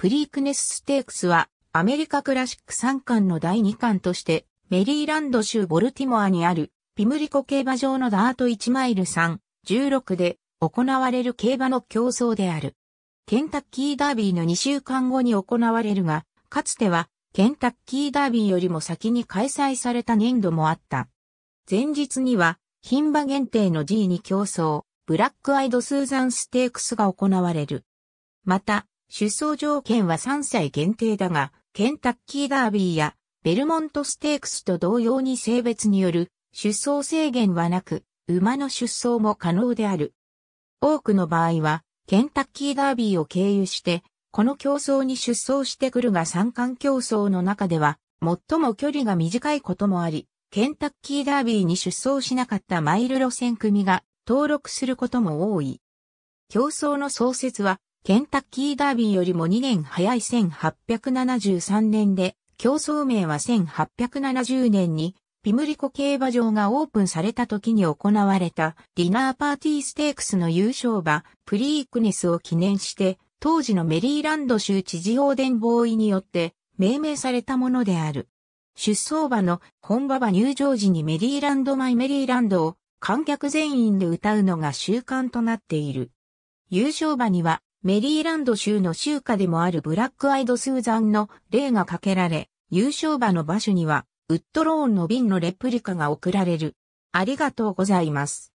フリークネスステークスは、アメリカクラシック3冠の第2冠として、メリーランド州ボルティモアにある、ピムリコ競馬場のダート1マイル3、16で行われる競馬の競争である。ケンタッキーダービーの2週間後に行われるが、かつては、ケンタッキーダービーよりも先に開催された年度もあった。前日には、品馬限定の G2 競争、ブラックアイドスーザンステークスが行われる。また、出走条件は3歳限定だが、ケンタッキーダービーやベルモントステークスと同様に性別による出走制限はなく、馬の出走も可能である。多くの場合は、ケンタッキーダービーを経由して、この競争に出走してくるが三冠競争の中では、最も距離が短いこともあり、ケンタッキーダービーに出走しなかったマイル路線組が登録することも多い。競争の創設はケンタッキーダービーよりも2年早い1873年で、競争名は1870年に、ピムリコ競馬場がオープンされた時に行われたディナーパーティーステークスの優勝馬、プリークネスを記念して、当時のメリーランド州知事オーデン合によって命名されたものである。出走馬の本馬場入場時にメリーランドマイメリーランドを観客全員で歌うのが習慣となっている。優勝馬にはメリーランド州の州下でもあるブラックアイドスーザンの例がかけられ、優勝馬の場所には、ウッドローンの瓶のレプリカが贈られる。ありがとうございます。